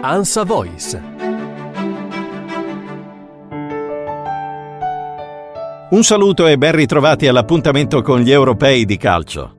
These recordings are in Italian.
Ansa Voice. Un saluto e ben ritrovati all'appuntamento con gli europei di calcio.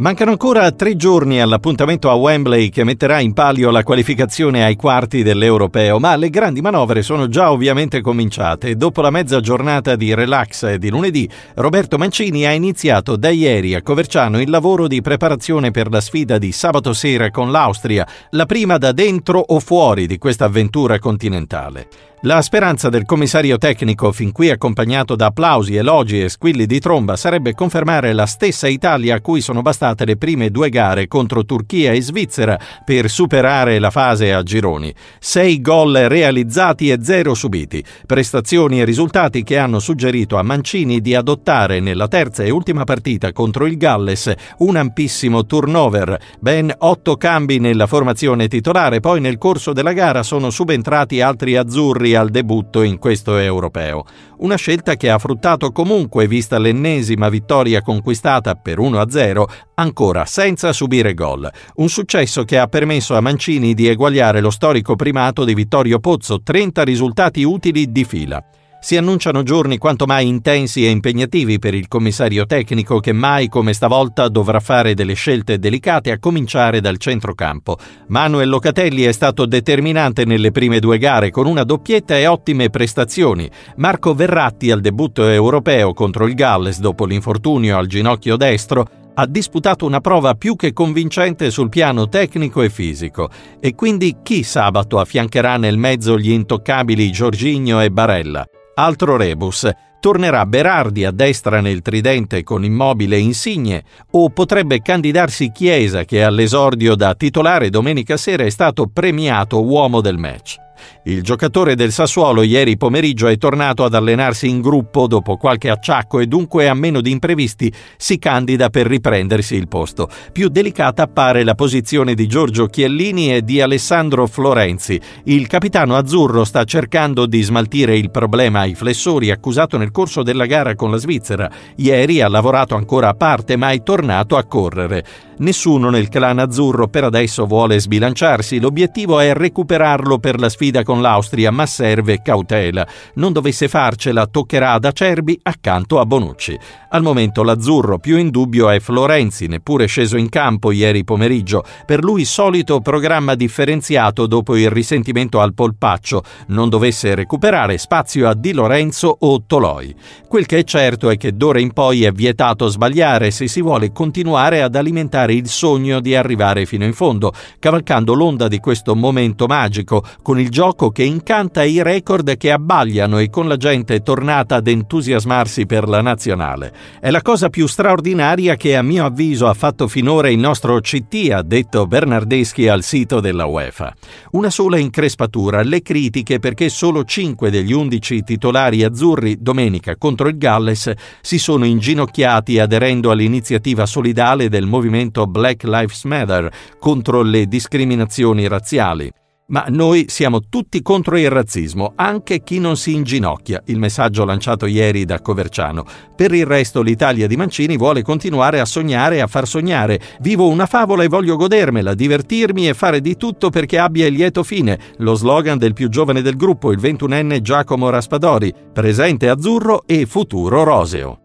Mancano ancora tre giorni all'appuntamento a Wembley che metterà in palio la qualificazione ai quarti dell'Europeo, ma le grandi manovre sono già ovviamente cominciate. Dopo la mezza giornata di relax di lunedì, Roberto Mancini ha iniziato da ieri a Coverciano il lavoro di preparazione per la sfida di sabato sera con l'Austria, la prima da dentro o fuori di questa avventura continentale. La speranza del commissario tecnico, fin qui accompagnato da applausi, elogi e squilli di tromba, sarebbe confermare la stessa Italia a cui sono bastate le prime due gare contro Turchia e Svizzera per superare la fase a gironi. Sei gol realizzati e zero subiti, prestazioni e risultati che hanno suggerito a Mancini di adottare nella terza e ultima partita contro il Galles un ampissimo turnover, ben otto cambi nella formazione titolare, poi nel corso della gara sono subentrati altri azzurri titoli al debutto in questo europeo. Una scelta che ha fruttato comunque, vista l'ennesima vittoria conquistata per 1-0, ancora senza subire gol. Un successo che ha permesso a Mancini di eguagliare lo storico primato di Vittorio Pozzo, 30 risultati utili di fila si annunciano giorni quanto mai intensi e impegnativi per il commissario tecnico che mai come stavolta dovrà fare delle scelte delicate a cominciare dal centrocampo. Manuel Locatelli è stato determinante nelle prime due gare con una doppietta e ottime prestazioni. Marco Verratti al debutto europeo contro il Galles dopo l'infortunio al ginocchio destro ha disputato una prova più che convincente sul piano tecnico e fisico e quindi chi sabato affiancherà nel mezzo gli intoccabili Giorginio e Barella? Altro rebus. Tornerà Berardi a destra nel tridente con immobile insigne o potrebbe candidarsi Chiesa che all'esordio da titolare domenica sera è stato premiato uomo del match. Il giocatore del Sassuolo ieri pomeriggio è tornato ad allenarsi in gruppo dopo qualche acciacco e dunque a meno di imprevisti si candida per riprendersi il posto. Più delicata appare la posizione di Giorgio Chiellini e di Alessandro Florenzi. Il capitano azzurro sta cercando di smaltire il problema ai flessori accusato nel corso della gara con la Svizzera. Ieri ha lavorato ancora a parte ma è tornato a correre. Nessuno nel clan azzurro per adesso vuole sbilanciarsi, l'obiettivo è recuperarlo per la sfida con l'Austria, ma serve cautela. Non dovesse farcela, toccherà ad Acerbi accanto a Bonucci. Al momento l'azzurro più in dubbio è Florenzi, neppure sceso in campo ieri pomeriggio. Per lui solito programma differenziato dopo il risentimento al polpaccio. Non dovesse recuperare spazio a Di Lorenzo o Toloi. Quel che è certo è che d'ora in poi è vietato sbagliare se si vuole continuare ad alimentare realizzare il sogno di arrivare fino in fondo, cavalcando l'onda di questo momento magico, con il gioco che incanta i record che abbagliano e con la gente tornata ad entusiasmarsi per la nazionale. È la cosa più straordinaria che a mio avviso ha fatto finora il nostro CT, ha detto Bernardeschi al sito della UEFA. Una sola increspatura, le critiche perché solo 5 degli 11 titolari azzurri domenica contro il Galles si sono inginocchiati aderendo all'iniziativa solidale del movimento movimento Black Lives Matter contro le discriminazioni razziali. Ma noi siamo tutti contro il razzismo, anche chi non si inginocchia, il messaggio lanciato ieri da Coverciano. Per il resto l'Italia di Mancini vuole continuare a sognare e a far sognare. Vivo una favola e voglio godermela, divertirmi e fare di tutto perché abbia il lieto fine, lo slogan del più giovane del gruppo, il ventunenne Giacomo Raspadori, presente azzurro e futuro roseo.